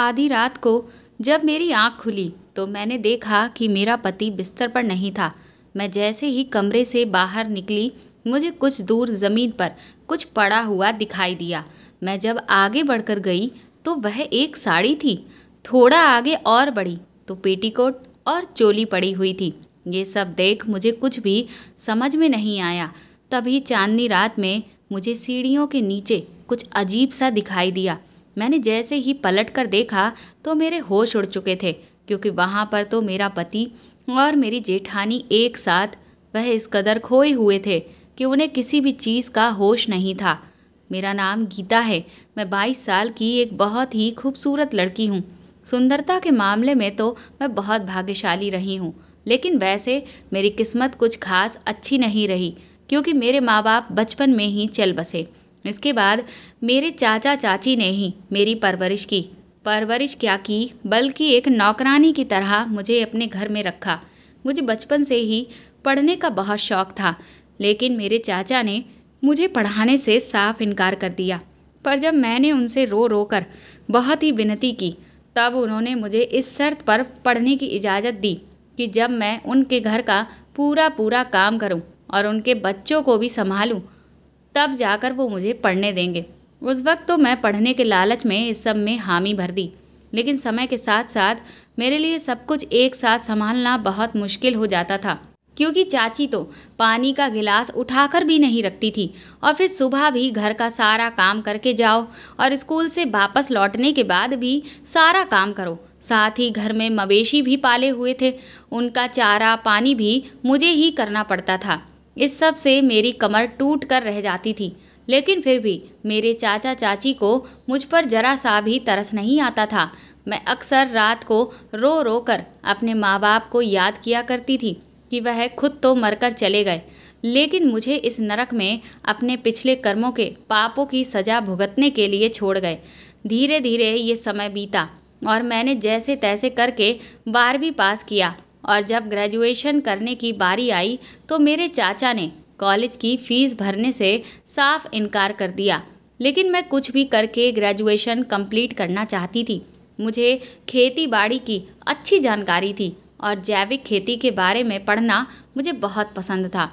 आधी रात को जब मेरी आंख खुली तो मैंने देखा कि मेरा पति बिस्तर पर नहीं था मैं जैसे ही कमरे से बाहर निकली मुझे कुछ दूर ज़मीन पर कुछ पड़ा हुआ दिखाई दिया मैं जब आगे बढ़कर गई तो वह एक साड़ी थी थोड़ा आगे और बढ़ी तो पेटीकोट और चोली पड़ी हुई थी ये सब देख मुझे कुछ भी समझ में नहीं आया तभी चांदनी रात में मुझे सीढ़ियों के नीचे कुछ अजीब सा दिखाई दिया मैंने जैसे ही पलट कर देखा तो मेरे होश उड़ चुके थे क्योंकि वहाँ पर तो मेरा पति और मेरी जेठानी एक साथ वह इस कदर खोए हुए थे कि उन्हें किसी भी चीज़ का होश नहीं था मेरा नाम गीता है मैं 22 साल की एक बहुत ही खूबसूरत लड़की हूँ सुंदरता के मामले में तो मैं बहुत भाग्यशाली रही हूँ लेकिन वैसे मेरी किस्मत कुछ खास अच्छी नहीं रही क्योंकि मेरे माँ बाप बचपन में ही चल बसे इसके बाद मेरे चाचा चाची ने ही मेरी परवरिश की परवरिश क्या की बल्कि एक नौकरानी की तरह मुझे अपने घर में रखा मुझे बचपन से ही पढ़ने का बहुत शौक़ था लेकिन मेरे चाचा ने मुझे पढ़ाने से साफ इनकार कर दिया पर जब मैंने उनसे रो रो कर बहुत ही विनती की तब उन्होंने मुझे इस शर्त पर पढ़ने की इजाज़त दी कि जब मैं उनके घर का पूरा पूरा काम करूं और उनके बच्चों को भी संभालूं तब जाकर वो मुझे पढ़ने देंगे उस वक्त तो मैं पढ़ने के लालच में इस सब में हामी भर दी लेकिन समय के साथ साथ मेरे लिए सब कुछ एक साथ संभालना बहुत मुश्किल हो जाता था क्योंकि चाची तो पानी का गिलास उठाकर भी नहीं रखती थी और फिर सुबह भी घर का सारा काम करके जाओ और स्कूल से वापस लौटने के बाद भी सारा काम करो साथ ही घर में मवेशी भी पाले हुए थे उनका चारा पानी भी मुझे ही करना पड़ता था इस सब से मेरी कमर टूट कर रह जाती थी लेकिन फिर भी मेरे चाचा चाची को मुझ पर जरा सा भी तरस नहीं आता था मैं अक्सर रात को रो रो कर अपने माँ बाप को याद किया करती थी कि वह खुद तो मरकर चले गए लेकिन मुझे इस नरक में अपने पिछले कर्मों के पापों की सज़ा भुगतने के लिए छोड़ गए धीरे धीरे ये समय बीता और मैंने जैसे तैसे करके बारहवीं पास किया और जब ग्रेजुएशन करने की बारी आई तो मेरे चाचा ने कॉलेज की फ़ीस भरने से साफ इनकार कर दिया लेकिन मैं कुछ भी करके ग्रेजुएशन कंप्लीट करना चाहती थी मुझे खेती बाड़ी की अच्छी जानकारी थी और जैविक खेती के बारे में पढ़ना मुझे बहुत पसंद था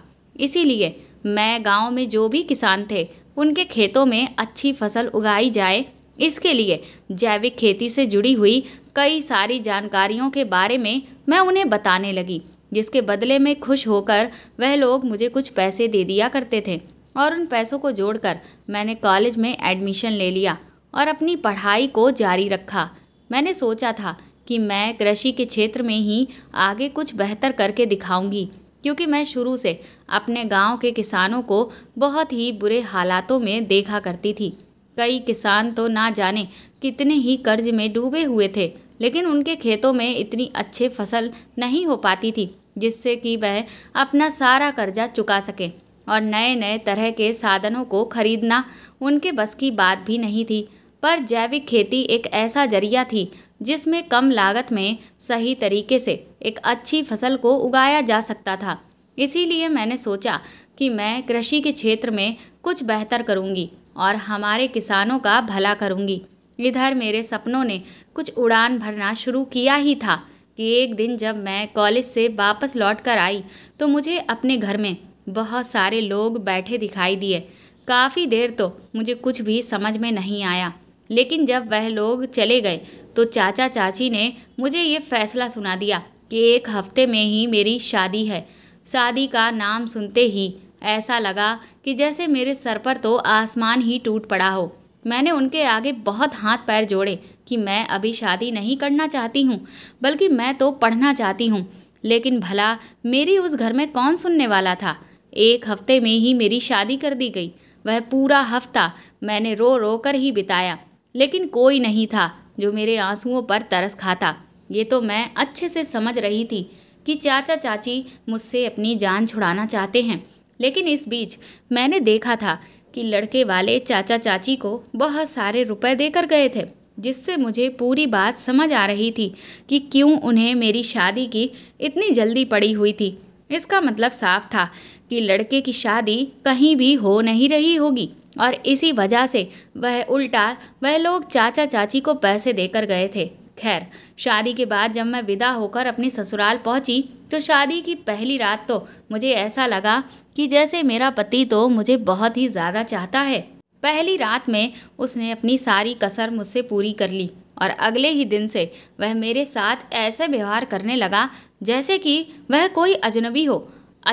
इसीलिए मैं गांव में जो भी किसान थे उनके खेतों में अच्छी फसल उगाई जाए इसके लिए जैविक खेती से जुड़ी हुई कई सारी जानकारियों के बारे में मैं उन्हें बताने लगी जिसके बदले में खुश होकर वह लोग मुझे कुछ पैसे दे दिया करते थे और उन पैसों को जोड़कर मैंने कॉलेज में एडमिशन ले लिया और अपनी पढ़ाई को जारी रखा मैंने सोचा था कि मैं कृषि के क्षेत्र में ही आगे कुछ बेहतर करके दिखाऊंगी क्योंकि मैं शुरू से अपने गांव के किसानों को बहुत ही बुरे हालातों में देखा करती थी कई किसान तो ना जाने कितने ही कर्ज में डूबे हुए थे लेकिन उनके खेतों में इतनी अच्छे फसल नहीं हो पाती थी जिससे कि वह अपना सारा कर्जा चुका सकें और नए नए तरह के साधनों को खरीदना उनके बस की बात भी नहीं थी पर जैविक खेती एक ऐसा जरिया थी जिसमें कम लागत में सही तरीके से एक अच्छी फसल को उगाया जा सकता था इसीलिए मैंने सोचा कि मैं कृषि के क्षेत्र में कुछ बेहतर करूंगी और हमारे किसानों का भला करूँगी इधर मेरे सपनों ने कुछ उड़ान भरना शुरू किया ही था कि एक दिन जब मैं कॉलेज से वापस लौट कर आई तो मुझे अपने घर में बहुत सारे लोग बैठे दिखाई दिए काफ़ी देर तो मुझे कुछ भी समझ में नहीं आया लेकिन जब वह लोग चले गए तो चाचा चाची ने मुझे ये फैसला सुना दिया कि एक हफ्ते में ही मेरी शादी है शादी का नाम सुनते ही ऐसा लगा कि जैसे मेरे सर पर तो आसमान ही टूट पड़ा हो मैंने उनके आगे बहुत हाथ पैर जोड़े कि मैं अभी शादी नहीं करना चाहती हूँ बल्कि मैं तो पढ़ना चाहती हूँ लेकिन भला मेरी उस घर में कौन सुनने वाला था एक हफ्ते में ही मेरी शादी कर दी गई वह पूरा हफ्ता मैंने रो रो कर ही बिताया लेकिन कोई नहीं था जो मेरे आंसुओं पर तरस खाता ये तो मैं अच्छे से समझ रही थी कि चाचा चाची मुझसे अपनी जान छुड़ाना चाहते हैं लेकिन इस बीच मैंने देखा था कि लड़के वाले चाचा चाची को बहुत सारे रुपए देकर गए थे जिससे मुझे पूरी बात समझ आ रही थी कि क्यों उन्हें मेरी शादी की इतनी जल्दी पड़ी हुई थी इसका मतलब साफ था कि लड़के की शादी कहीं भी हो नहीं रही होगी और इसी वजह से वह उल्टा वह लोग चाचा चाची को पैसे देकर गए थे खैर शादी के बाद जब मैं विदा होकर अपने ससुराल पहुंची तो शादी की पहली रात तो मुझे ऐसा लगा कि जैसे मेरा पति तो मुझे बहुत ही ज़्यादा चाहता है पहली रात में उसने अपनी सारी कसर मुझसे पूरी कर ली और अगले ही दिन से वह मेरे साथ ऐसे व्यवहार करने लगा जैसे कि वह कोई अजनबी हो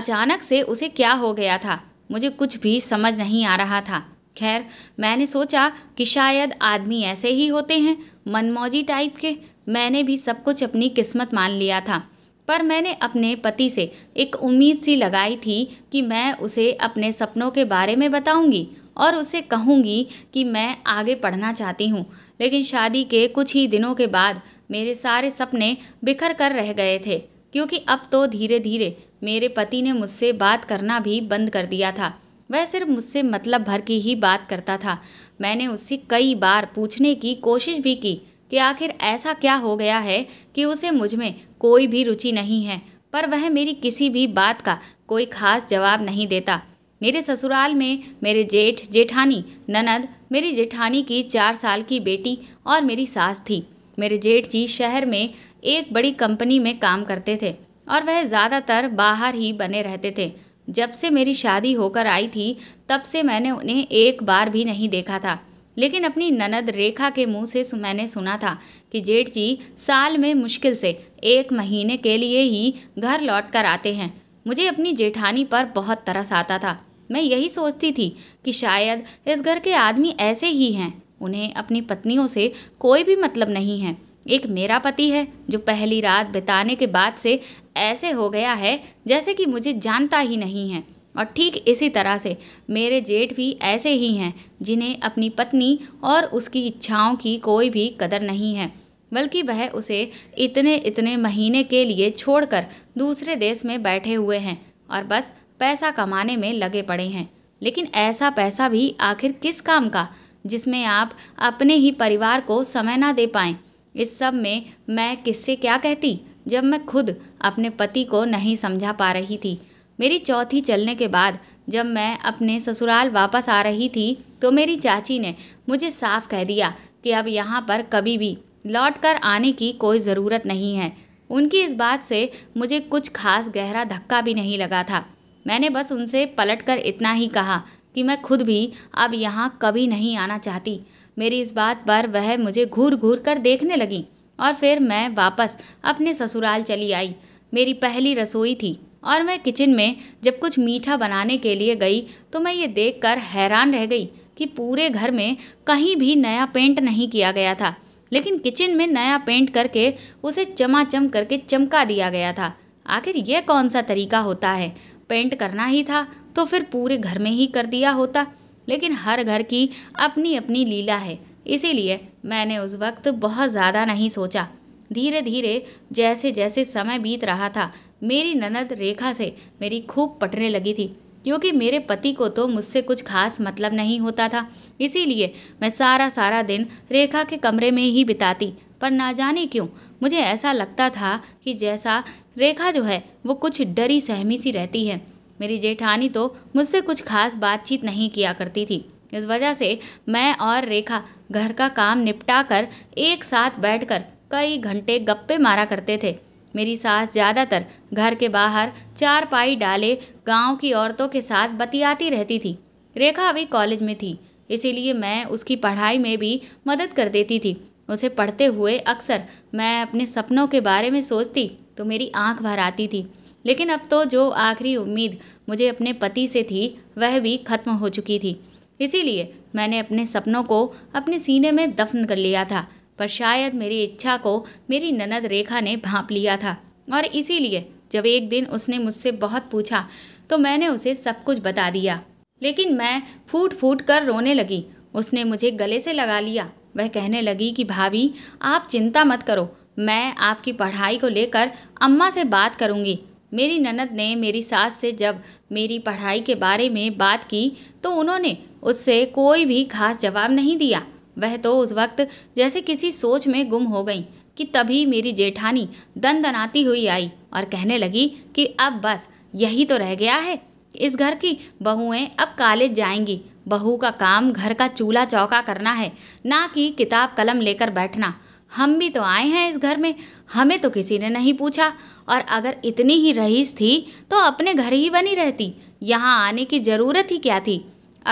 अचानक से उसे क्या हो गया था मुझे कुछ भी समझ नहीं आ रहा था खैर मैंने सोचा कि शायद आदमी ऐसे ही होते हैं मनमौजी टाइप के मैंने भी सब कुछ अपनी किस्मत मान लिया था पर मैंने अपने पति से एक उम्मीद सी लगाई थी कि मैं उसे अपने सपनों के बारे में बताऊंगी और उसे कहूंगी कि मैं आगे पढ़ना चाहती हूँ लेकिन शादी के कुछ ही दिनों के बाद मेरे सारे सपने बिखर कर रह गए थे क्योंकि अब तो धीरे धीरे मेरे पति ने मुझसे बात करना भी बंद कर दिया था वह सिर्फ मुझसे मतलब भर की ही बात करता था मैंने उससे कई बार पूछने की कोशिश भी की कि आखिर ऐसा क्या हो गया है कि उसे मुझ में कोई भी रुचि नहीं है पर वह मेरी किसी भी बात का कोई खास जवाब नहीं देता मेरे ससुराल में मेरे जेठ जेठानी ननद मेरी जेठानी की चार साल की बेटी और मेरी सास थी मेरे जेठ जी शहर में एक बड़ी कंपनी में काम करते थे और वह ज़्यादातर बाहर ही बने रहते थे जब से मेरी शादी होकर आई थी तब से मैंने उन्हें एक बार भी नहीं देखा था लेकिन अपनी ननद रेखा के मुंह से मैंने सुना था कि जेठ जी साल में मुश्किल से एक महीने के लिए ही घर लौट कर आते हैं मुझे अपनी जेठानी पर बहुत तरस आता था मैं यही सोचती थी कि शायद इस घर के आदमी ऐसे ही हैं उन्हें अपनी पत्नियों से कोई भी मतलब नहीं है एक मेरा पति है जो पहली रात बिताने के बाद से ऐसे हो गया है जैसे कि मुझे जानता ही नहीं है और ठीक इसी तरह से मेरे जेठ भी ऐसे ही हैं जिन्हें अपनी पत्नी और उसकी इच्छाओं की कोई भी कदर नहीं है बल्कि वह उसे इतने इतने महीने के लिए छोड़कर दूसरे देश में बैठे हुए हैं और बस पैसा कमाने में लगे पड़े हैं लेकिन ऐसा पैसा भी आखिर किस काम का जिसमें आप अपने ही परिवार को समय ना दे पाएँ इस सब में मैं किससे क्या कहती जब मैं खुद अपने पति को नहीं समझा पा रही थी मेरी चौथी चलने के बाद जब मैं अपने ससुराल वापस आ रही थी तो मेरी चाची ने मुझे साफ कह दिया कि अब यहाँ पर कभी भी लौट कर आने की कोई ज़रूरत नहीं है उनकी इस बात से मुझे कुछ खास गहरा धक्का भी नहीं लगा था मैंने बस उनसे पलट कर इतना ही कहा कि मैं खुद भी अब यहाँ कभी नहीं आना चाहती मेरी इस बात पर वह मुझे घूर घूर कर देखने लगी और फिर मैं वापस अपने ससुराल चली आई मेरी पहली रसोई थी और मैं किचन में जब कुछ मीठा बनाने के लिए गई तो मैं ये देख हैरान रह गई कि पूरे घर में कहीं भी नया पेंट नहीं किया गया था लेकिन किचन में नया पेंट करके उसे चमाचम करके चमका दिया गया था आखिर यह कौन सा तरीका होता है पेंट करना ही था तो फिर पूरे घर में ही कर दिया होता लेकिन हर घर की अपनी अपनी लीला है इसीलिए मैंने उस वक्त बहुत ज़्यादा नहीं सोचा धीरे धीरे जैसे जैसे समय बीत रहा था मेरी ननद रेखा से मेरी खूब पटने लगी थी क्योंकि मेरे पति को तो मुझसे कुछ खास मतलब नहीं होता था इसीलिए मैं सारा सारा दिन रेखा के कमरे में ही बिताती पर ना जाने क्यों मुझे ऐसा लगता था कि जैसा रेखा जो है वो कुछ डरी सहमी सी रहती है मेरी जेठानी तो मुझसे कुछ खास बातचीत नहीं किया करती थी इस वजह से मैं और रेखा घर का काम निपटा कर एक साथ बैठकर कई घंटे गप्पे मारा करते थे मेरी सास ज़्यादातर घर के बाहर चार पाई डाले गांव की औरतों के साथ बतियाती रहती थी रेखा अभी कॉलेज में थी इसीलिए मैं उसकी पढ़ाई में भी मदद कर देती थी उसे पढ़ते हुए अक्सर मैं अपने सपनों के बारे में सोचती तो मेरी आंख भर आती थी लेकिन अब तो जो आखिरी उम्मीद मुझे अपने पति से थी वह भी खत्म हो चुकी थी इसीलिए मैंने अपने सपनों को अपने सीने में दफन कर लिया था पर शायद मेरी इच्छा को मेरी ननद रेखा ने भाप लिया था और इसीलिए जब एक दिन उसने मुझसे बहुत पूछा तो मैंने उसे सब कुछ बता दिया लेकिन मैं फूट फूट कर रोने लगी उसने मुझे गले से लगा लिया वह कहने लगी कि भाभी आप चिंता मत करो मैं आपकी पढ़ाई को लेकर अम्मा से बात करूंगी मेरी ननद ने मेरी सास से जब मेरी पढ़ाई के बारे में बात की तो उन्होंने उससे कोई भी खास जवाब नहीं दिया वह तो उस वक्त जैसे किसी सोच में गुम हो गई कि तभी मेरी जेठानी दन दनाती हुई आई और कहने लगी कि अब बस यही तो रह गया है इस घर की बहुएं अब कॉलेज जाएंगी बहू का काम घर का चूल्हा चौका करना है ना कि किताब कलम लेकर बैठना हम भी तो आए हैं इस घर में हमें तो किसी ने नहीं पूछा और अगर इतनी ही रहीस थी तो अपने घर ही बनी रहती यहाँ आने की ज़रूरत ही क्या थी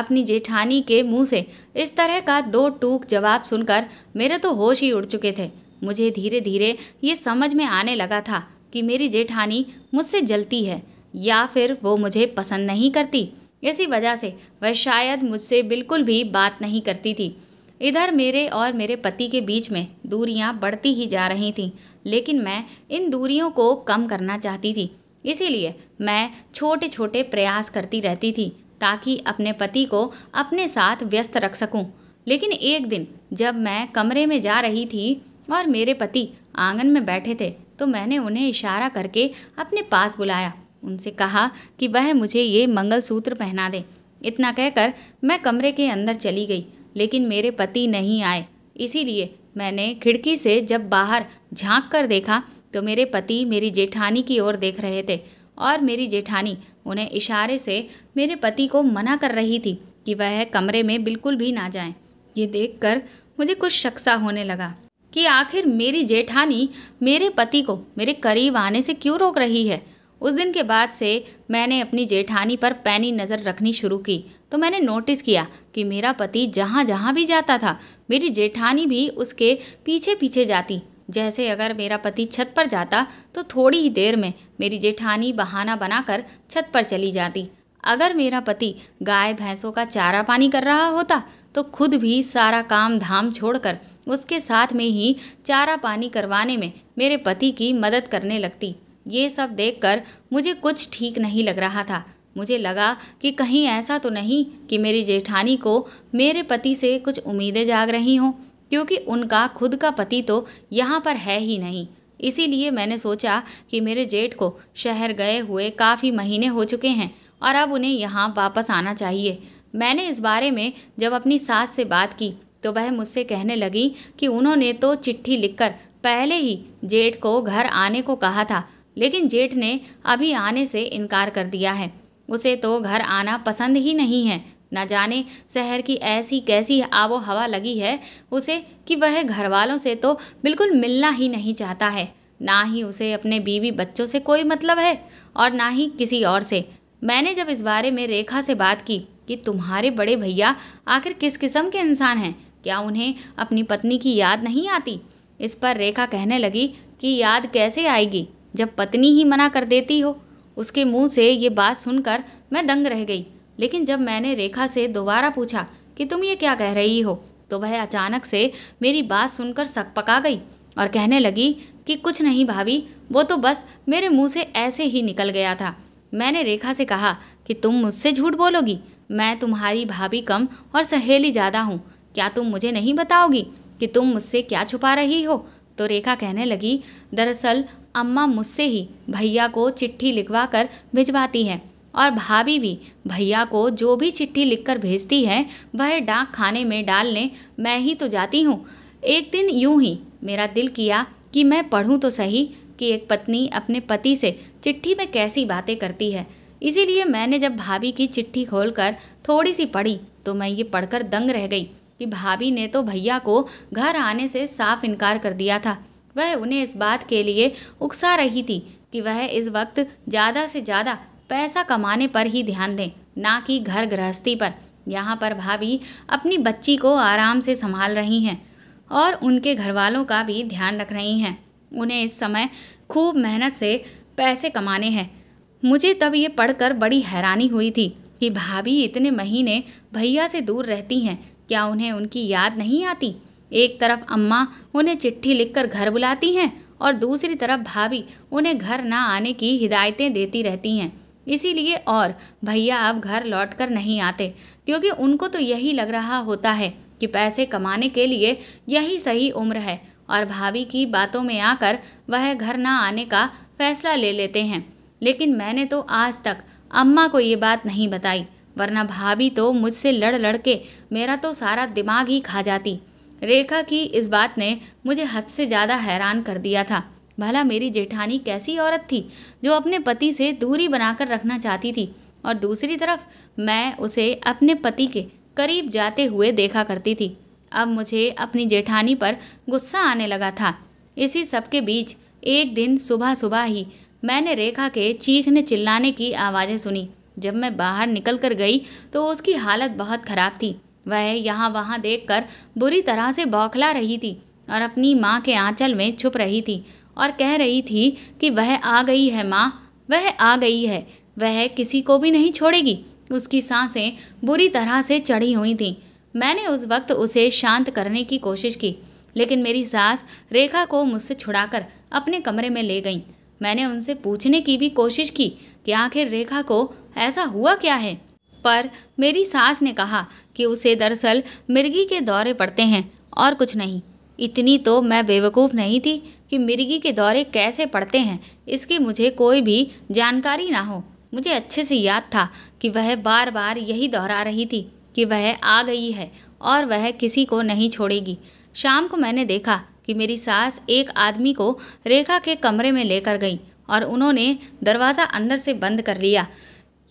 अपनी जेठानी के मुंह से इस तरह का दो टूक जवाब सुनकर मेरे तो होश ही उड़ चुके थे मुझे धीरे धीरे ये समझ में आने लगा था कि मेरी जेठानी मुझसे जलती है या फिर वो मुझे पसंद नहीं करती इसी वजह से वह शायद मुझसे बिल्कुल भी बात नहीं करती थी इधर मेरे और मेरे पति के बीच में दूरियां बढ़ती ही जा रही थीं लेकिन मैं इन दूरियों को कम करना चाहती थी इसीलिए मैं छोटे छोटे प्रयास करती रहती थी ताकि अपने पति को अपने साथ व्यस्त रख सकूं। लेकिन एक दिन जब मैं कमरे में जा रही थी और मेरे पति आंगन में बैठे थे तो मैंने उन्हें इशारा करके अपने पास बुलाया उनसे कहा कि वह मुझे ये मंगलसूत्र पहना दे इतना कहकर मैं कमरे के अंदर चली गई लेकिन मेरे पति नहीं आए इसीलिए मैंने खिड़की से जब बाहर झांक कर देखा तो मेरे पति मेरी जेठानी की ओर देख रहे थे और मेरी जेठानी उन्हें इशारे से मेरे पति को मना कर रही थी कि वह कमरे में बिल्कुल भी ना जाएं। ये देखकर मुझे कुछ शक्सा होने लगा कि आखिर मेरी जेठानी मेरे पति को मेरे करीब आने से क्यों रोक रही है उस दिन के बाद से मैंने अपनी जेठानी पर पैनी नज़र रखनी शुरू की तो मैंने नोटिस किया कि मेरा पति जहाँ जहाँ भी जाता था मेरी जेठानी भी उसके पीछे पीछे जाती जैसे अगर मेरा पति छत पर जाता तो थोड़ी ही देर में मेरी जेठानी बहाना बनाकर छत पर चली जाती अगर मेरा पति गाय भैंसों का चारा पानी कर रहा होता तो खुद भी सारा काम धाम छोड़कर उसके साथ में ही चारा पानी करवाने में मेरे पति की मदद करने लगती ये सब देखकर मुझे कुछ ठीक नहीं लग रहा था मुझे लगा कि कहीं ऐसा तो नहीं कि मेरी जेठानी को मेरे पति से कुछ उम्मीदें जाग रही हों क्योंकि उनका खुद का पति तो यहाँ पर है ही नहीं इसीलिए मैंने सोचा कि मेरे जेठ को शहर गए हुए काफ़ी महीने हो चुके हैं और अब उन्हें यहाँ वापस आना चाहिए मैंने इस बारे में जब अपनी सास से बात की तो वह मुझसे कहने लगी कि उन्होंने तो चिट्ठी लिखकर पहले ही जेठ को घर आने को कहा था लेकिन जेठ ने अभी आने से इनकार कर दिया है उसे तो घर आना पसंद ही नहीं है न जाने शहर की ऐसी कैसी आबो हवा लगी है उसे कि वह घर वालों से तो बिल्कुल मिलना ही नहीं चाहता है ना ही उसे अपने बीवी बच्चों से कोई मतलब है और ना ही किसी और से मैंने जब इस बारे में रेखा से बात की कि तुम्हारे बड़े भैया आखिर किस किस्म के इंसान हैं क्या उन्हें अपनी पत्नी की याद नहीं आती इस पर रेखा कहने लगी कि याद कैसे आएगी जब पत्नी ही मना कर देती हो उसके मुंह से ये बात सुनकर मैं दंग रह गई लेकिन जब मैंने रेखा से दोबारा पूछा कि तुम ये क्या कह रही हो तो वह अचानक से मेरी बात सुनकर पका गई और कहने लगी कि कुछ नहीं भाभी वो तो बस मेरे मुंह से ऐसे ही निकल गया था मैंने रेखा से कहा कि तुम मुझसे झूठ बोलोगी मैं तुम्हारी भाभी कम और सहेली ज़्यादा हूँ क्या तुम मुझे नहीं बताओगी कि तुम मुझसे क्या छुपा रही हो तो रेखा कहने लगी दरअसल अम्मा मुझसे ही भैया को चिट्ठी लिखवा कर भिजवाती हैं और भाभी भी भैया को जो भी चिट्ठी लिखकर भेजती है वह डाक खाने में डालने मैं ही तो जाती हूँ एक दिन यूं ही मेरा दिल किया कि मैं पढ़ूँ तो सही कि एक पत्नी अपने पति से चिट्ठी में कैसी बातें करती है इसीलिए मैंने जब भाभी की चिट्ठी खोलकर थोड़ी सी पढ़ी तो मैं ये पढ़कर दंग रह गई कि भाभी ने तो भैया को घर आने से साफ इनकार कर दिया था वह उन्हें इस बात के लिए उकसा रही थी कि वह इस वक्त ज़्यादा से ज़्यादा पैसा कमाने पर ही ध्यान दें ना कि घर गृहस्थी पर यहाँ पर भाभी अपनी बच्ची को आराम से संभाल रही हैं और उनके घर वालों का भी ध्यान रख रही हैं उन्हें इस समय खूब मेहनत से पैसे कमाने हैं मुझे तब ये पढ़कर बड़ी हैरानी हुई थी कि भाभी इतने महीने भैया से दूर रहती हैं क्या उन्हें उनकी याद नहीं आती एक तरफ अम्मा उन्हें चिट्ठी लिखकर घर बुलाती हैं और दूसरी तरफ भाभी उन्हें घर ना आने की हिदायतें देती रहती हैं इसीलिए और भैया अब घर लौट कर नहीं आते क्योंकि उनको तो यही लग रहा होता है कि पैसे कमाने के लिए यही सही उम्र है और भाभी की बातों में आकर वह घर ना आने का फैसला ले लेते हैं लेकिन मैंने तो आज तक अम्मा को ये बात नहीं बताई वरना भाभी तो मुझसे लड़ लड़ के मेरा तो सारा दिमाग ही खा जाती रेखा की इस बात ने मुझे हद से ज़्यादा हैरान कर दिया था भला मेरी जेठानी कैसी औरत थी जो अपने पति से दूरी बनाकर रखना चाहती थी और दूसरी तरफ मैं उसे अपने पति के करीब जाते हुए देखा करती थी अब मुझे अपनी जेठानी पर गुस्सा आने लगा था इसी सब के बीच एक दिन सुबह सुबह ही मैंने रेखा के चीखने चिल्लाने की आवाज़ें सुनी जब मैं बाहर निकल कर गई तो उसकी हालत बहुत ख़राब थी वह यहाँ वहाँ देखकर बुरी तरह से बौखला रही थी और अपनी माँ के आंचल में छुप रही थी और कह रही थी कि वह आ गई है माँ वह आ गई है वह किसी को भी नहीं छोड़ेगी उसकी सांसें बुरी तरह से चढ़ी हुई थीं मैंने उस वक्त उसे शांत करने की कोशिश की लेकिन मेरी सास रेखा को मुझसे छुड़ाकर अपने कमरे में ले गईं मैंने उनसे पूछने की भी कोशिश की कि आखिर रेखा को ऐसा हुआ क्या है पर मेरी सास ने कहा कि उसे दरअसल मिर्गी के दौरे पड़ते हैं और कुछ नहीं इतनी तो मैं बेवकूफ़ नहीं थी कि मिर्गी के दौरे कैसे पड़ते हैं इसकी मुझे कोई भी जानकारी ना हो मुझे अच्छे से याद था कि वह बार बार यही दोहरा रही थी कि वह आ गई है और वह किसी को नहीं छोड़ेगी शाम को मैंने देखा कि मेरी सास एक आदमी को रेखा के कमरे में लेकर गई और उन्होंने दरवाज़ा अंदर से बंद कर लिया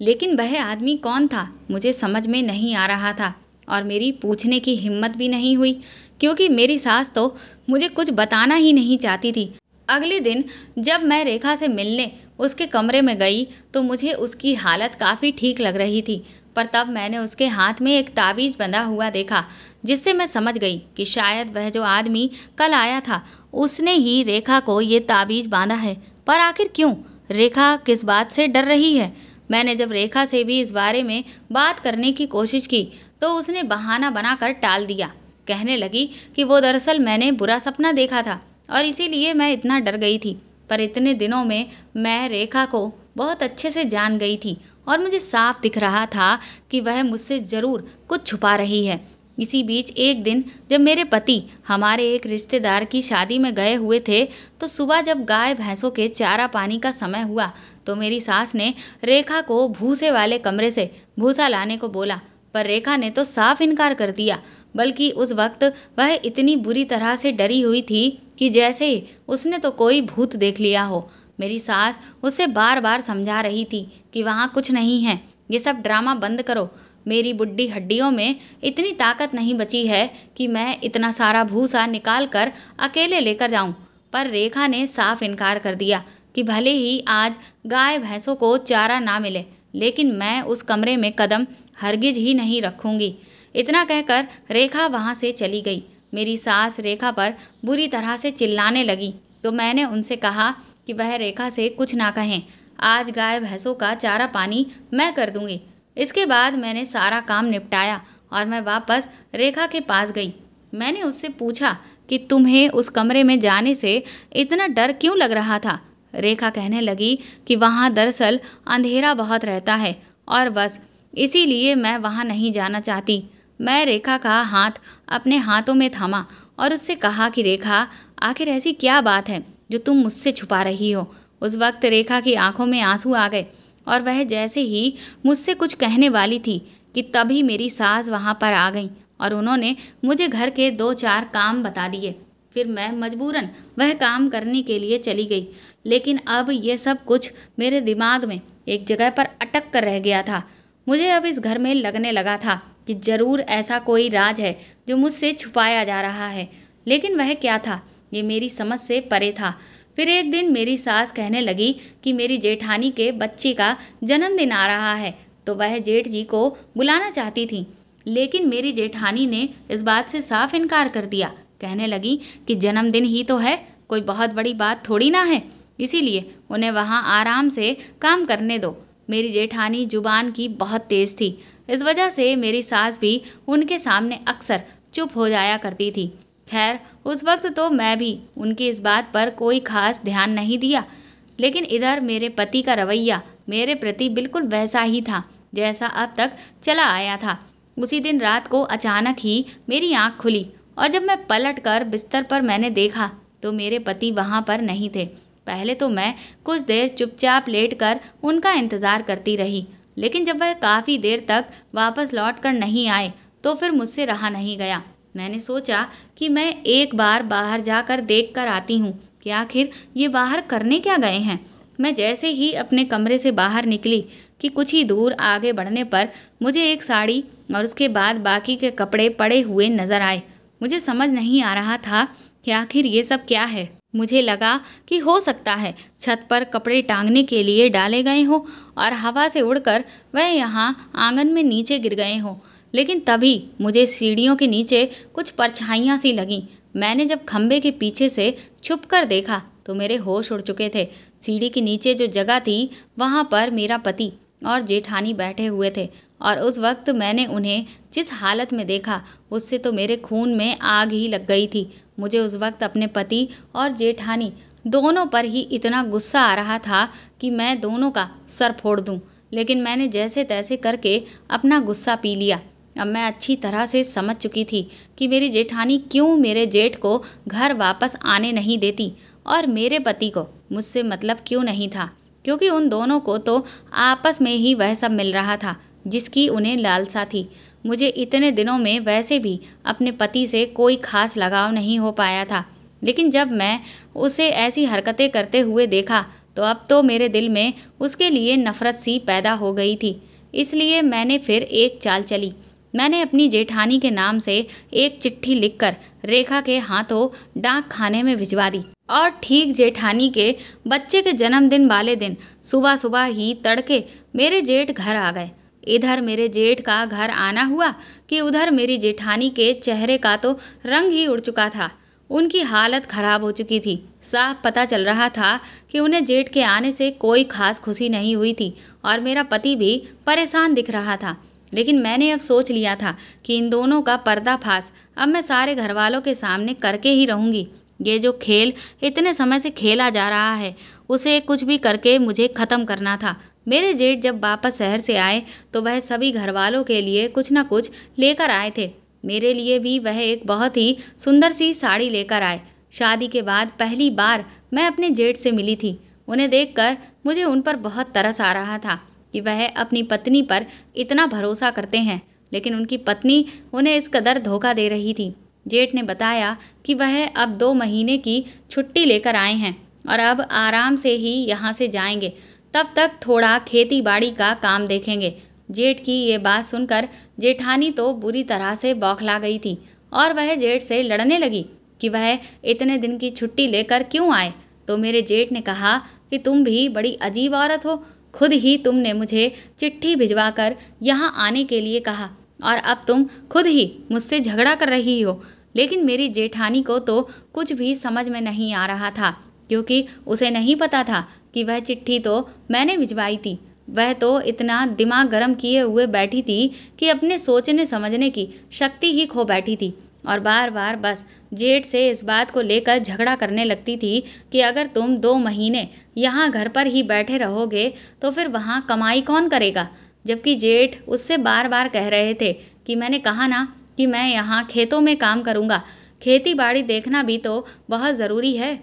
लेकिन वह आदमी कौन था मुझे समझ में नहीं आ रहा था और मेरी पूछने की हिम्मत भी नहीं हुई क्योंकि मेरी सास तो मुझे कुछ बताना ही नहीं चाहती थी अगले दिन जब मैं रेखा से मिलने उसके कमरे में गई तो मुझे उसकी हालत काफ़ी ठीक लग रही थी पर तब मैंने उसके हाथ में एक ताबीज बंधा हुआ देखा जिससे मैं समझ गई कि शायद वह जो आदमी कल आया था उसने ही रेखा को ये ताबीज बांधा है पर आखिर क्यों रेखा किस बात से डर रही है मैंने जब रेखा से भी इस बारे में बात करने की कोशिश की तो उसने बहाना बनाकर टाल दिया कहने लगी कि वो दरअसल मैंने बुरा सपना देखा था और इसीलिए मैं इतना डर गई थी पर इतने दिनों में मैं रेखा को बहुत अच्छे से जान गई थी और मुझे साफ दिख रहा था कि वह मुझसे ज़रूर कुछ छुपा रही है इसी बीच एक दिन जब मेरे पति हमारे एक रिश्तेदार की शादी में गए हुए थे तो सुबह जब गाय भैंसों के चारा पानी का समय हुआ तो मेरी सास ने रेखा को भूसे वाले कमरे से भूसा लाने को बोला पर रेखा ने तो साफ इनकार कर दिया बल्कि उस वक्त वह इतनी बुरी तरह से डरी हुई थी कि जैसे उसने तो कोई भूत देख लिया हो मेरी सास उसे बार बार समझा रही थी कि वहाँ कुछ नहीं है ये सब ड्रामा बंद करो मेरी बुढ़ी हड्डियों में इतनी ताकत नहीं बची है कि मैं इतना सारा भूसा निकाल कर अकेले लेकर जाऊं पर रेखा ने साफ इनकार कर दिया कि भले ही आज गाय भैंसों को चारा ना मिले लेकिन मैं उस कमरे में कदम हरगिज ही नहीं रखूंगी इतना कहकर रेखा वहाँ से चली गई मेरी सास रेखा पर बुरी तरह से चिल्लाने लगी तो मैंने उनसे कहा कि वह रेखा से कुछ ना कहें आज गाय भैंसों का चारा पानी मैं कर दूंगी इसके बाद मैंने सारा काम निपटाया और मैं वापस रेखा के पास गई मैंने उससे पूछा कि तुम्हें उस कमरे में जाने से इतना डर क्यों लग रहा था रेखा कहने लगी कि वहाँ दरअसल अंधेरा बहुत रहता है और बस इसीलिए मैं वहाँ नहीं जाना चाहती मैं रेखा का हाथ अपने हाथों में थामा और उससे कहा कि रेखा आखिर ऐसी क्या बात है जो तुम मुझसे छुपा रही हो उस वक्त रेखा की आंखों में आंसू आ गए और वह जैसे ही मुझसे कुछ कहने वाली थी कि तभी मेरी सास वहाँ पर आ गई और उन्होंने मुझे घर के दो चार काम बता दिए फिर मैं मजबूरन वह काम करने के लिए चली गई लेकिन अब यह सब कुछ मेरे दिमाग में एक जगह पर अटक कर रह गया था मुझे अब इस घर में लगने लगा था कि ज़रूर ऐसा कोई राज है जो मुझसे छुपाया जा रहा है लेकिन वह क्या था ये मेरी समझ से परे था फिर एक दिन मेरी सास कहने लगी कि मेरी जेठानी के बच्चे का जन्मदिन आ रहा है तो वह जेठ जी को बुलाना चाहती थी लेकिन मेरी जेठानी ने इस बात से साफ इनकार कर दिया कहने लगी कि जन्मदिन ही तो है कोई बहुत बड़ी बात थोड़ी ना है इसीलिए उन्हें वहाँ आराम से काम करने दो मेरी जेठानी जुबान की बहुत तेज़ थी इस वजह से मेरी सास भी उनके सामने अक्सर चुप हो जाया करती थी खैर उस वक्त तो मैं भी उनकी इस बात पर कोई खास ध्यान नहीं दिया लेकिन इधर मेरे पति का रवैया मेरे प्रति बिल्कुल वैसा ही था जैसा अब तक चला आया था उसी दिन रात को अचानक ही मेरी आंख खुली और जब मैं पलट कर बिस्तर पर मैंने देखा तो मेरे पति वहाँ पर नहीं थे पहले तो मैं कुछ देर चुपचाप लेट कर उनका इंतज़ार करती रही लेकिन जब वह काफ़ी देर तक वापस लौट कर नहीं आए तो फिर मुझसे रहा नहीं गया मैंने सोचा कि मैं एक बार बाहर जाकर देख कर आती हूँ कि आखिर ये बाहर करने क्या गए हैं मैं जैसे ही अपने कमरे से बाहर निकली कि कुछ ही दूर आगे बढ़ने पर मुझे एक साड़ी और उसके बाद बाकी के कपड़े पड़े हुए नज़र आए मुझे समझ नहीं आ रहा था कि आखिर ये सब क्या है मुझे लगा कि हो सकता है छत पर कपड़े टांगने के लिए डाले गए हों और हवा से उड़कर वह यहाँ आंगन में नीचे गिर गए हों लेकिन तभी मुझे सीढ़ियों के नीचे कुछ परछाइयाँ सी लगीं मैंने जब खम्भे के पीछे से छुप कर देखा तो मेरे होश उड़ चुके थे सीढ़ी के नीचे जो जगह थी वहाँ पर मेरा पति और जेठानी बैठे हुए थे और उस वक्त मैंने उन्हें जिस हालत में देखा उससे तो मेरे खून में आग ही लग गई थी मुझे उस वक्त अपने पति और जेठानी दोनों पर ही इतना गुस्सा आ रहा था कि मैं दोनों का सर फोड़ दूं लेकिन मैंने जैसे तैसे करके अपना गुस्सा पी लिया अब मैं अच्छी तरह से समझ चुकी थी कि मेरी जेठानी क्यों मेरे जेठ को घर वापस आने नहीं देती और मेरे पति को मुझसे मतलब क्यों नहीं था क्योंकि उन दोनों को तो आपस में ही वह सब मिल रहा था जिसकी उन्हें लालसा थी मुझे इतने दिनों में वैसे भी अपने पति से कोई खास लगाव नहीं हो पाया था लेकिन जब मैं उसे ऐसी हरकतें करते हुए देखा तो अब तो मेरे दिल में उसके लिए नफ़रत सी पैदा हो गई थी इसलिए मैंने फिर एक चाल चली मैंने अपनी जेठानी के नाम से एक चिट्ठी लिखकर रेखा के हाथों डाक खाने में भिजवा दी और ठीक जेठानी के बच्चे के जन्मदिन वाले दिन सुबह सुबह ही तड़के मेरे जेठ घर आ गए इधर मेरे जेठ का घर आना हुआ कि उधर मेरी जेठानी के चेहरे का तो रंग ही उड़ चुका था उनकी हालत खराब हो चुकी थी साफ पता चल रहा था कि उन्हें जेठ के आने से कोई खास खुशी नहीं हुई थी और मेरा पति भी परेशान दिख रहा था लेकिन मैंने अब सोच लिया था कि इन दोनों का पर्दाफाश अब मैं सारे घर वालों के सामने करके ही रहूँगी ये जो खेल इतने समय से खेला जा रहा है उसे कुछ भी करके मुझे ख़त्म करना था मेरे जेठ जब वापस शहर से आए तो वह सभी घर वालों के लिए कुछ ना कुछ लेकर आए थे मेरे लिए भी वह एक बहुत ही सुंदर सी साड़ी लेकर आए शादी के बाद पहली बार मैं अपने जेठ से मिली थी उन्हें देखकर मुझे उन पर बहुत तरस आ रहा था कि वह अपनी पत्नी पर इतना भरोसा करते हैं लेकिन उनकी पत्नी उन्हें इस कदर धोखा दे रही थी जेठ ने बताया कि वह अब दो महीने की छुट्टी लेकर आए हैं और अब आराम से ही यहाँ से जाएंगे तब तक थोड़ा खेती बाड़ी का काम देखेंगे जेठ की ये बात सुनकर जेठानी तो बुरी तरह से बौखला गई थी और वह जेठ से लड़ने लगी कि वह इतने दिन की छुट्टी लेकर क्यों आए तो मेरे जेठ ने कहा कि तुम भी बड़ी अजीब औरत हो खुद ही तुमने मुझे चिट्ठी भिजवा कर यहाँ आने के लिए कहा और अब तुम खुद ही मुझसे झगड़ा कर रही हो लेकिन मेरी जेठानी को तो कुछ भी समझ में नहीं आ रहा था क्योंकि उसे नहीं पता था कि वह चिट्ठी तो मैंने भिजवाई थी वह तो इतना दिमाग गर्म किए हुए बैठी थी कि अपने सोचने समझने की शक्ति ही खो बैठी थी और बार बार बस जेठ से इस बात को लेकर झगड़ा करने लगती थी कि अगर तुम दो महीने यहाँ घर पर ही बैठे रहोगे तो फिर वहाँ कमाई कौन करेगा जबकि जेठ उससे बार बार कह रहे थे कि मैंने कहा ना कि मैं यहाँ खेतों में काम करूँगा खेती बाड़ी देखना भी तो बहुत ज़रूरी है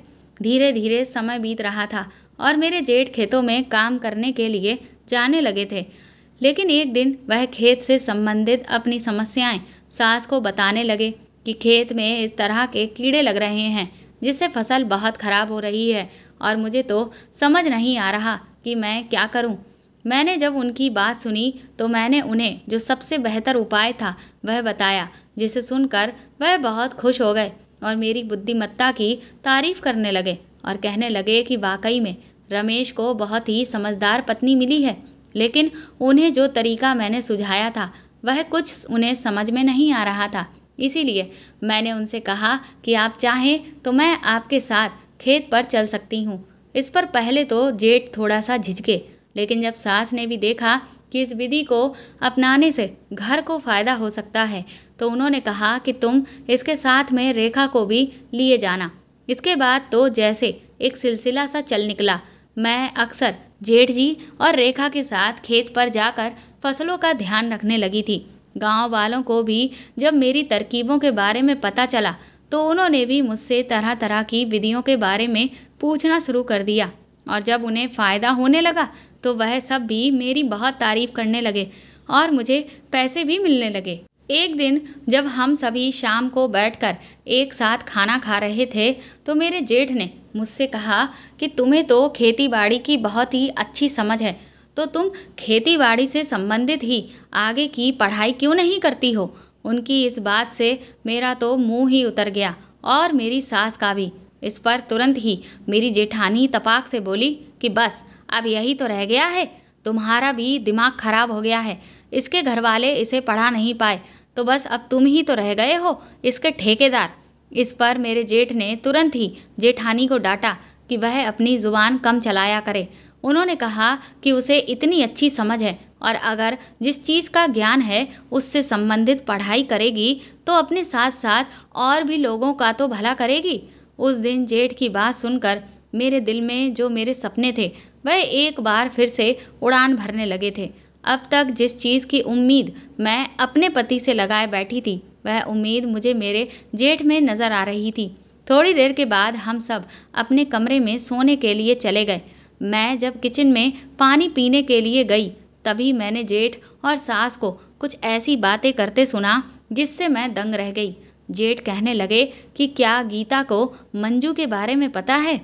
धीरे धीरे समय बीत रहा था और मेरे जेठ खेतों में काम करने के लिए जाने लगे थे लेकिन एक दिन वह खेत से संबंधित अपनी समस्याएं सास को बताने लगे कि खेत में इस तरह के कीड़े लग रहे हैं जिससे फसल बहुत ख़राब हो रही है और मुझे तो समझ नहीं आ रहा कि मैं क्या करूं। मैंने जब उनकी बात सुनी तो मैंने उन्हें जो सबसे बेहतर उपाय था वह बताया जिसे सुनकर वह बहुत खुश हो गए और मेरी बुद्धिमत्ता की तारीफ़ करने लगे और कहने लगे कि वाकई में रमेश को बहुत ही समझदार पत्नी मिली है लेकिन उन्हें जो तरीका मैंने सुझाया था वह कुछ उन्हें समझ में नहीं आ रहा था इसीलिए मैंने उनसे कहा कि आप चाहें तो मैं आपके साथ खेत पर चल सकती हूँ इस पर पहले तो जेठ थोड़ा सा झिझके लेकिन जब सास ने भी देखा कि इस विधि को अपनाने से घर को फ़ायदा हो सकता है तो उन्होंने कहा कि तुम इसके साथ में रेखा को भी लिए जाना इसके बाद तो जैसे एक सिलसिला सा चल निकला मैं अक्सर जेठ जी और रेखा के साथ खेत पर जाकर फसलों का ध्यान रखने लगी थी गांव वालों को भी जब मेरी तरकीबों के बारे में पता चला तो उन्होंने भी मुझसे तरह तरह की विधियों के बारे में पूछना शुरू कर दिया और जब उन्हें फ़ायदा होने लगा तो वह सब भी मेरी बहुत तारीफ करने लगे और मुझे पैसे भी मिलने लगे एक दिन जब हम सभी शाम को बैठकर एक साथ खाना खा रहे थे तो मेरे जेठ ने मुझसे कहा कि तुम्हें तो खेती बाड़ी की बहुत ही अच्छी समझ है तो तुम खेती बाड़ी से संबंधित ही आगे की पढ़ाई क्यों नहीं करती हो उनकी इस बात से मेरा तो मुंह ही उतर गया और मेरी सास का भी इस पर तुरंत ही मेरी जेठानी तपाक से बोली कि बस अब यही तो रह गया है तुम्हारा भी दिमाग खराब हो गया है इसके घर वाले इसे पढ़ा नहीं पाए तो बस अब तुम ही तो रह गए हो इसके ठेकेदार इस पर मेरे जेठ ने तुरंत ही जेठानी को डांटा कि वह अपनी ज़ुबान कम चलाया करे उन्होंने कहा कि उसे इतनी अच्छी समझ है और अगर जिस चीज़ का ज्ञान है उससे संबंधित पढ़ाई करेगी तो अपने साथ साथ और भी लोगों का तो भला करेगी उस दिन जेठ की बात सुनकर मेरे दिल में जो मेरे सपने थे वह एक बार फिर से उड़ान भरने लगे थे अब तक जिस चीज़ की उम्मीद मैं अपने पति से लगाए बैठी थी वह उम्मीद मुझे मेरे जेठ में नज़र आ रही थी थोड़ी देर के बाद हम सब अपने कमरे में सोने के लिए चले गए मैं जब किचन में पानी पीने के लिए गई तभी मैंने जेठ और सास को कुछ ऐसी बातें करते सुना जिससे मैं दंग रह गई जेठ कहने लगे कि क्या गीता को मंजू के बारे में पता है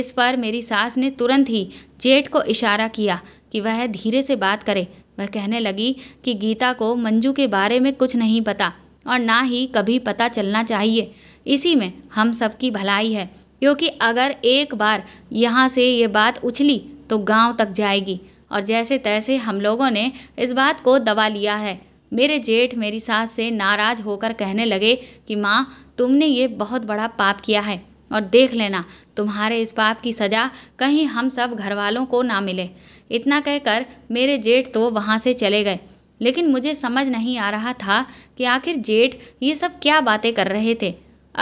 इस पर मेरी सास ने तुरंत ही जेठ को इशारा किया कि वह धीरे से बात करे वह कहने लगी कि गीता को मंजू के बारे में कुछ नहीं पता और ना ही कभी पता चलना चाहिए इसी में हम सबकी भलाई है क्योंकि अगर एक बार यहाँ से ये बात उछली तो गांव तक जाएगी और जैसे तैसे हम लोगों ने इस बात को दबा लिया है मेरे जेठ मेरी सास से नाराज़ होकर कहने लगे कि माँ तुमने ये बहुत बड़ा पाप किया है और देख लेना तुम्हारे इस पाप की सज़ा कहीं हम सब घर वालों को ना मिले इतना कहकर मेरे जेठ तो वहाँ से चले गए लेकिन मुझे समझ नहीं आ रहा था कि आखिर जेठ ये सब क्या बातें कर रहे थे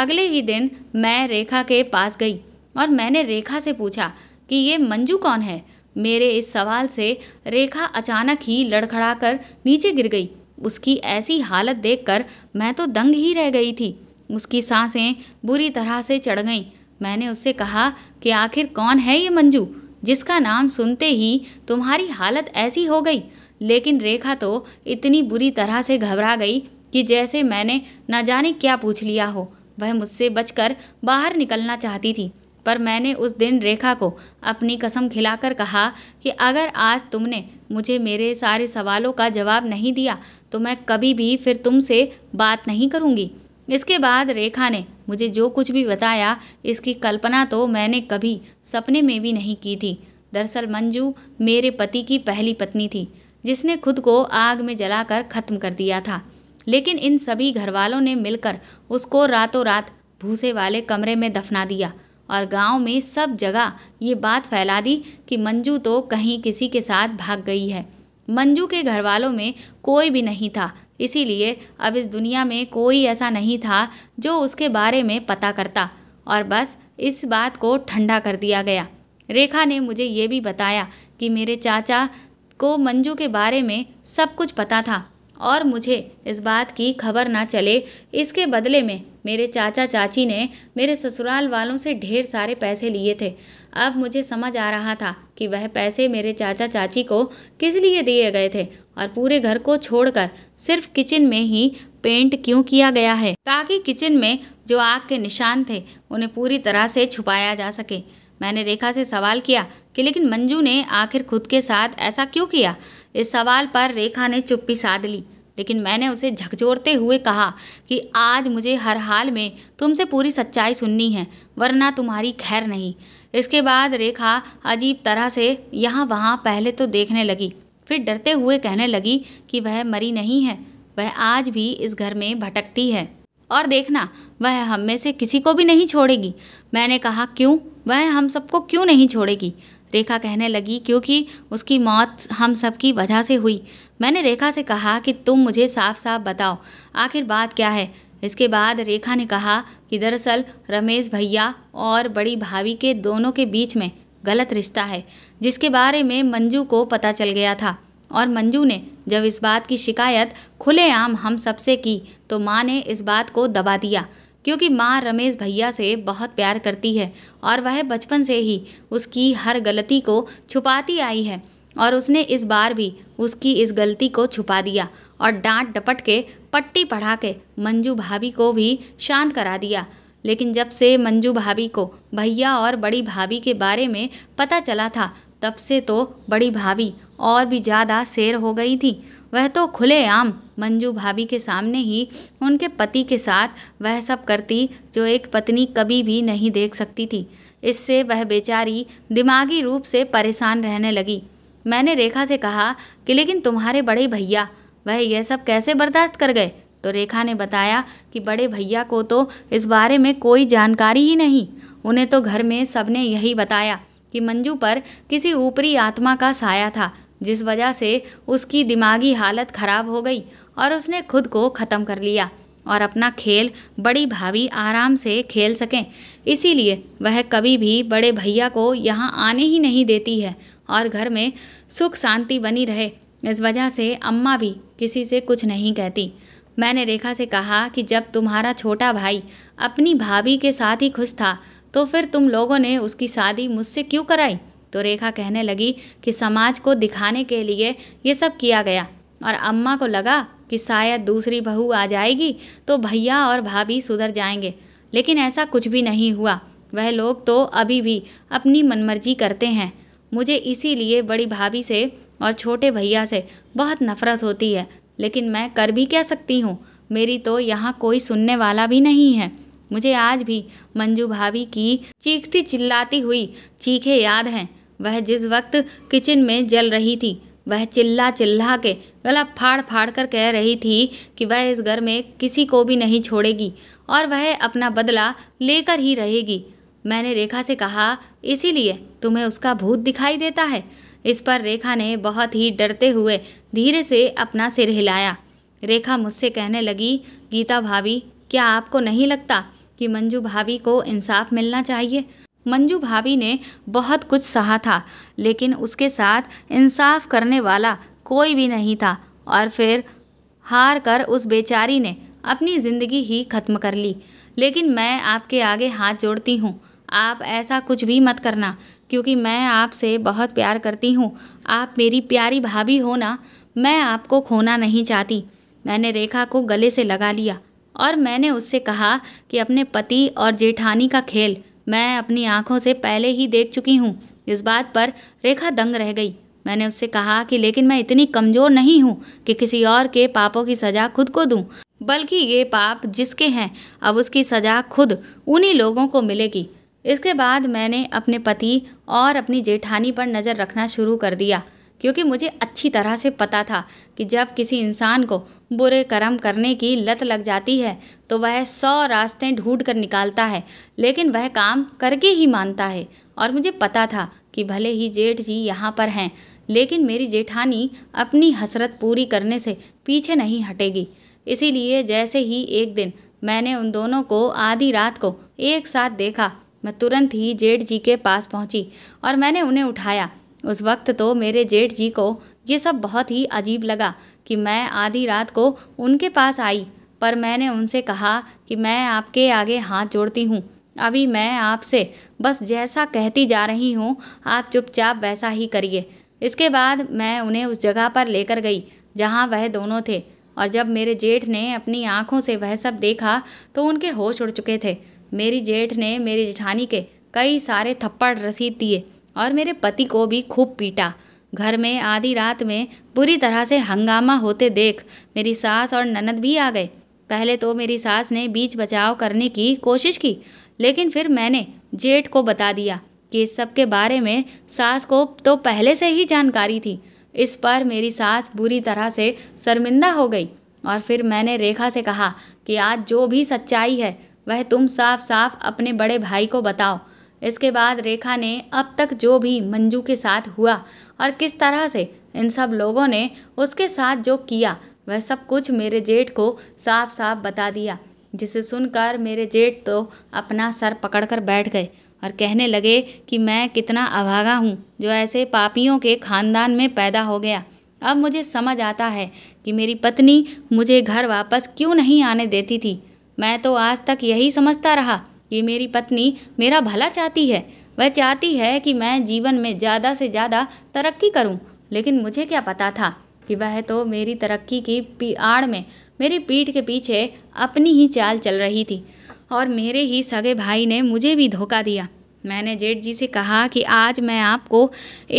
अगले ही दिन मैं रेखा के पास गई और मैंने रेखा से पूछा कि ये मंजू कौन है मेरे इस सवाल से रेखा अचानक ही लड़खड़ा कर नीचे गिर गई उसकी ऐसी हालत देखकर मैं तो दंग ही रह गई थी उसकी सांसें बुरी तरह से चढ़ गईं मैंने उससे कहा कि आखिर कौन है ये मंजू जिसका नाम सुनते ही तुम्हारी हालत ऐसी हो गई लेकिन रेखा तो इतनी बुरी तरह से घबरा गई कि जैसे मैंने न जाने क्या पूछ लिया हो वह मुझसे बचकर बाहर निकलना चाहती थी पर मैंने उस दिन रेखा को अपनी कसम खिलाकर कहा कि अगर आज तुमने मुझे मेरे सारे सवालों का जवाब नहीं दिया तो मैं कभी भी फिर तुमसे बात नहीं करूँगी इसके बाद रेखा ने मुझे जो कुछ भी बताया इसकी कल्पना तो मैंने कभी सपने में भी नहीं की थी दरअसल मंजू मेरे पति की पहली पत्नी थी जिसने खुद को आग में जलाकर ख़त्म कर दिया था लेकिन इन सभी घरवालों ने मिलकर उसको रातों रात भूसे वाले कमरे में दफना दिया और गांव में सब जगह ये बात फैला दी कि मंजू तो कहीं किसी के साथ भाग गई है मंजू के घर वालों में कोई भी नहीं था इसीलिए अब इस दुनिया में कोई ऐसा नहीं था जो उसके बारे में पता करता और बस इस बात को ठंडा कर दिया गया रेखा ने मुझे ये भी बताया कि मेरे चाचा को मंजू के बारे में सब कुछ पता था और मुझे इस बात की खबर ना चले इसके बदले में मेरे चाचा चाची ने मेरे ससुराल वालों से ढेर सारे पैसे लिए थे अब मुझे समझ आ रहा था कि वह पैसे मेरे चाचा चाची को किस लिए दिए गए थे और पूरे घर को छोड़कर सिर्फ किचन में ही पेंट क्यों किया गया है ताकि किचन में जो आग के निशान थे उन्हें पूरी तरह से छुपाया जा सके मैंने रेखा से सवाल किया कि लेकिन मंजू ने आखिर खुद के साथ ऐसा क्यों किया इस सवाल पर रेखा ने चुप्पी साध ली लेकिन मैंने उसे झकझोरते हुए कहा कि आज मुझे हर हाल में तुमसे पूरी सच्चाई सुननी है वरना तुम्हारी खैर नहीं इसके बाद रेखा अजीब तरह से यहाँ वहाँ पहले तो देखने लगी फिर डरते हुए कहने लगी कि वह मरी नहीं है वह आज भी इस घर में भटकती है और देखना वह हम में से किसी को भी नहीं छोड़ेगी मैंने कहा क्यों वह हम सबको क्यों नहीं छोड़ेगी रेखा कहने लगी क्योंकि उसकी मौत हम सब की वजह से हुई मैंने रेखा से कहा कि तुम मुझे साफ साफ बताओ आखिर बात क्या है इसके बाद रेखा ने कहा कि दरअसल रमेश भैया और बड़ी भाभी के दोनों के बीच में गलत रिश्ता है जिसके बारे में मंजू को पता चल गया था और मंजू ने जब इस बात की शिकायत खुलेआम हम सबसे की तो माँ ने इस बात को दबा दिया क्योंकि माँ रमेश भैया से बहुत प्यार करती है और वह बचपन से ही उसकी हर गलती को छुपाती आई है और उसने इस बार भी उसकी इस गलती को छुपा दिया और डांट डपट के पट्टी पढ़ा के मंजू भाभी को भी शांत करा दिया लेकिन जब से मंजू भाभी को भैया और बड़ी भाभी के बारे में पता चला था तब से तो बड़ी भाभी और भी ज़्यादा शेर हो गई थी वह तो खुलेआम मंजू भाभी के सामने ही उनके पति के साथ वह सब करती जो एक पत्नी कभी भी नहीं देख सकती थी इससे वह बेचारी दिमागी रूप से परेशान रहने लगी मैंने रेखा से कहा कि लेकिन तुम्हारे बड़े भैया वह यह सब कैसे बर्दाश्त कर गए तो रेखा ने बताया कि बड़े भैया को तो इस बारे में कोई जानकारी ही नहीं उन्हें तो घर में सबने यही बताया कि मंजू पर किसी ऊपरी आत्मा का साया था जिस वजह से उसकी दिमागी हालत ख़राब हो गई और उसने खुद को ख़त्म कर लिया और अपना खेल बड़ी भाभी आराम से खेल सकें इसीलिए वह कभी भी बड़े भैया को यहाँ आने ही नहीं देती है और घर में सुख शांति बनी रहे इस वजह से अम्मा भी किसी से कुछ नहीं कहती मैंने रेखा से कहा कि जब तुम्हारा छोटा भाई अपनी भाभी के साथ ही खुश था तो फिर तुम लोगों ने उसकी शादी मुझसे क्यों कराई तो रेखा कहने लगी कि समाज को दिखाने के लिए ये सब किया गया और अम्मा को लगा कि शायद दूसरी बहू आ जाएगी तो भैया और भाभी सुधर जाएंगे लेकिन ऐसा कुछ भी नहीं हुआ वह लोग तो अभी भी अपनी मनमर्जी करते हैं मुझे इसीलिए बड़ी भाभी से और छोटे भैया से बहुत नफ़रत होती है लेकिन मैं कर भी क्या सकती हूँ मेरी तो यहाँ कोई सुनने वाला भी नहीं है मुझे आज भी मंजू भाभी की चीखती चिल्लाती हुई चीखें याद हैं वह जिस वक्त किचन में जल रही थी वह चिल्ला चिल्ला के गला फाड़ फाड़ कर कह रही थी कि वह इस घर में किसी को भी नहीं छोड़ेगी और वह अपना बदला लेकर ही रहेगी मैंने रेखा से कहा इसीलिए तुम्हें उसका भूत दिखाई देता है इस पर रेखा ने बहुत ही डरते हुए धीरे से अपना सिर हिलाया रेखा मुझसे कहने लगी गीता भाभी क्या आपको नहीं लगता कि मंजू भाभी को इंसाफ मिलना चाहिए मंजू भाभी ने बहुत कुछ सहा था लेकिन उसके साथ इंसाफ करने वाला कोई भी नहीं था और फिर हार कर उस बेचारी ने अपनी ज़िंदगी ही ख़त्म कर ली लेकिन मैं आपके आगे हाथ जोड़ती हूँ आप ऐसा कुछ भी मत करना क्योंकि मैं आपसे बहुत प्यार करती हूँ आप मेरी प्यारी भाभी हो ना मैं आपको खोना नहीं चाहती मैंने रेखा को गले से लगा लिया और मैंने उससे कहा कि अपने पति और जेठानी का खेल मैं अपनी आंखों से पहले ही देख चुकी हूँ इस बात पर रेखा दंग रह गई मैंने उससे कहा कि लेकिन मैं इतनी कमज़ोर नहीं हूँ कि किसी और के पापों की सज़ा खुद को दूँ बल्कि ये पाप जिसके हैं अब उसकी सज़ा खुद उन्हीं लोगों को मिलेगी इसके बाद मैंने अपने पति और अपनी जेठानी पर नज़र रखना शुरू कर दिया क्योंकि मुझे अच्छी तरह से पता था कि जब किसी इंसान को बुरे कर्म करने की लत लग जाती है तो वह सौ रास्ते ढूंढ कर निकालता है लेकिन वह काम करके ही मानता है और मुझे पता था कि भले ही जेठ जी यहाँ पर हैं लेकिन मेरी जेठानी अपनी हसरत पूरी करने से पीछे नहीं हटेगी इसीलिए जैसे ही एक दिन मैंने उन दोनों को आधी रात को एक साथ देखा मैं तुरंत ही जेठ जी के पास पहुंची और मैंने उन्हें उठाया उस वक्त तो मेरे जेठ जी को ये सब बहुत ही अजीब लगा कि मैं आधी रात को उनके पास आई पर मैंने उनसे कहा कि मैं आपके आगे हाथ जोड़ती हूँ अभी मैं आपसे बस जैसा कहती जा रही हूँ आप चुपचाप वैसा ही करिए इसके बाद मैं उन्हें उस जगह पर लेकर गई जहाँ वह दोनों थे और जब मेरे जेठ ने अपनी आँखों से वह सब देखा तो उनके होश उड़ चुके थे मेरी जेठ ने मेरी जेठानी के कई सारे थप्पड़ रसीद दिए और मेरे पति को भी खूब पीटा घर में आधी रात में बुरी तरह से हंगामा होते देख मेरी सास और ननद भी आ गए पहले तो मेरी सास ने बीच बचाव करने की कोशिश की लेकिन फिर मैंने जेठ को बता दिया कि इस सब के बारे में सास को तो पहले से ही जानकारी थी इस पर मेरी सास बुरी तरह से शर्मिंदा हो गई और फिर मैंने रेखा से कहा कि आज जो भी सच्चाई है वह तुम साफ साफ अपने बड़े भाई को बताओ इसके बाद रेखा ने अब तक जो भी मंजू के साथ हुआ और किस तरह से इन सब लोगों ने उसके साथ जो किया वह सब कुछ मेरे जेठ को साफ साफ बता दिया जिसे सुनकर मेरे जेठ तो अपना सर पकड़कर बैठ गए और कहने लगे कि मैं कितना अभागा हूँ जो ऐसे पापियों के खानदान में पैदा हो गया अब मुझे समझ आता है कि मेरी पत्नी मुझे घर वापस क्यों नहीं आने देती थी मैं तो आज तक यही समझता रहा कि मेरी पत्नी मेरा भला चाहती है वह चाहती है कि मैं जीवन में ज़्यादा से ज़्यादा तरक्की करूं, लेकिन मुझे क्या पता था कि वह तो मेरी तरक्की की पी आड़ में मेरी पीठ के पीछे अपनी ही चाल चल रही थी और मेरे ही सगे भाई ने मुझे भी धोखा दिया मैंने जेठ जी से कहा कि आज मैं आपको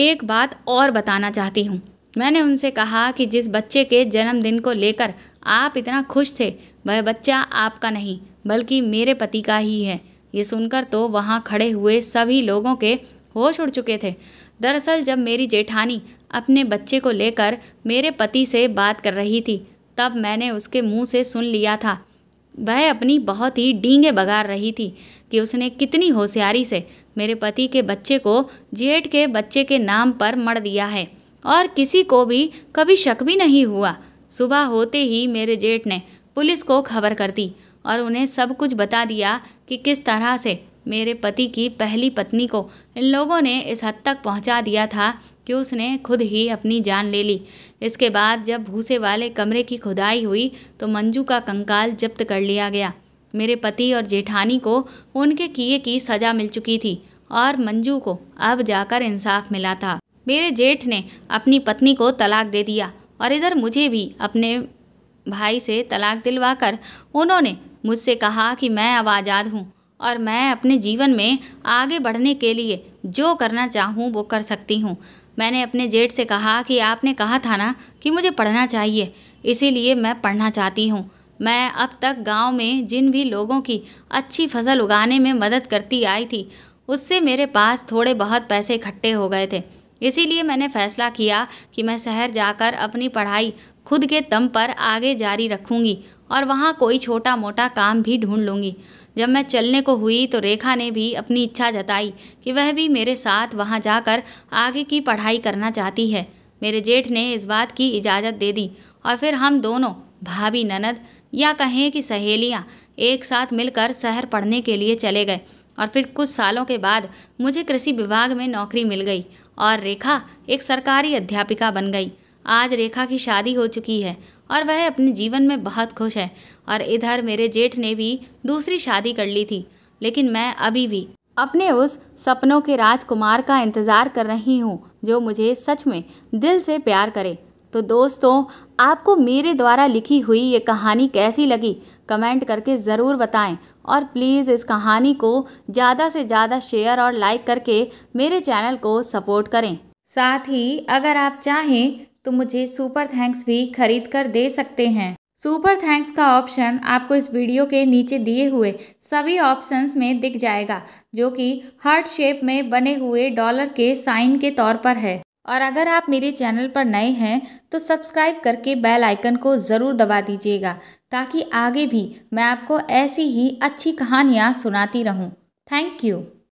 एक बात और बताना चाहती हूँ मैंने उनसे कहा कि जिस बच्चे के जन्मदिन को लेकर आप इतना खुश थे वह बच्चा आपका नहीं बल्कि मेरे पति का ही है ये सुनकर तो वहाँ खड़े हुए सभी लोगों के होश उड़ चुके थे दरअसल जब मेरी जेठानी अपने बच्चे को लेकर मेरे पति से बात कर रही थी तब मैंने उसके मुंह से सुन लिया था वह अपनी बहुत ही डींगे बगार रही थी कि उसने कितनी होशियारी से मेरे पति के बच्चे को जेठ के बच्चे के नाम पर मर दिया है और किसी को भी कभी शक भी नहीं हुआ सुबह होते ही मेरे जेठ ने पुलिस को खबर कर दी और उन्हें सब कुछ बता दिया कि किस तरह से मेरे पति की पहली पत्नी को इन लोगों ने इस हद तक पहुंचा दिया था कि उसने खुद ही अपनी जान ले ली इसके बाद जब भूसे वाले कमरे की खुदाई हुई तो मंजू का कंकाल जब्त कर लिया गया मेरे पति और जेठानी को उनके किए की सज़ा मिल चुकी थी और मंजू को अब जाकर इंसाफ मिला था मेरे जेठ ने अपनी पत्नी को तलाक दे दिया और इधर मुझे भी अपने भाई से तलाक दिलवाकर उन्होंने मुझसे कहा कि मैं अब आज़ाद हूँ और मैं अपने जीवन में आगे बढ़ने के लिए जो करना चाहूँ वो कर सकती हूँ मैंने अपने जेठ से कहा कि आपने कहा था ना कि मुझे पढ़ना चाहिए इसीलिए मैं पढ़ना चाहती हूँ मैं अब तक गांव में जिन भी लोगों की अच्छी फसल उगाने में मदद करती आई थी उससे मेरे पास थोड़े बहुत पैसे इकट्ठे हो गए थे इसीलिए मैंने फैसला किया कि मैं शहर जाकर अपनी पढ़ाई खुद के दम पर आगे जारी रखूँगी और वहाँ कोई छोटा मोटा काम भी ढूंढ लूँगी जब मैं चलने को हुई तो रेखा ने भी अपनी इच्छा जताई कि वह भी मेरे साथ वहाँ जाकर आगे की पढ़ाई करना चाहती है मेरे जेठ ने इस बात की इजाज़त दे दी और फिर हम दोनों भाभी ननद या कहें कि सहेलियाँ एक साथ मिलकर शहर पढ़ने के लिए चले गए और फिर कुछ सालों के बाद मुझे कृषि विभाग में नौकरी मिल गई और रेखा एक सरकारी अध्यापिका बन गई आज रेखा की शादी हो चुकी है और वह अपने जीवन में बहुत खुश है और इधर मेरे जेठ ने भी दूसरी शादी कर ली थी लेकिन मैं अभी भी अपने उस सपनों के राजकुमार का इंतज़ार कर रही हूँ जो मुझे सच में दिल से प्यार करे तो दोस्तों आपको मेरे द्वारा लिखी हुई ये कहानी कैसी लगी कमेंट करके ज़रूर बताएं और प्लीज़ इस कहानी को ज़्यादा से ज़्यादा शेयर और लाइक करके मेरे चैनल को सपोर्ट करें साथ ही अगर आप चाहें तो मुझे सुपर थैंक्स भी खरीद कर दे सकते हैं सुपर थैंक्स का ऑप्शन आपको इस वीडियो के नीचे दिए हुए सभी ऑप्शंस में दिख जाएगा जो कि हार्ट शेप में बने हुए डॉलर के साइन के तौर पर है और अगर आप मेरे चैनल पर नए हैं तो सब्सक्राइब करके बेल आइकन को ज़रूर दबा दीजिएगा ताकि आगे भी मैं आपको ऐसी ही अच्छी कहानियाँ सुनाती रहूँ थैंक यू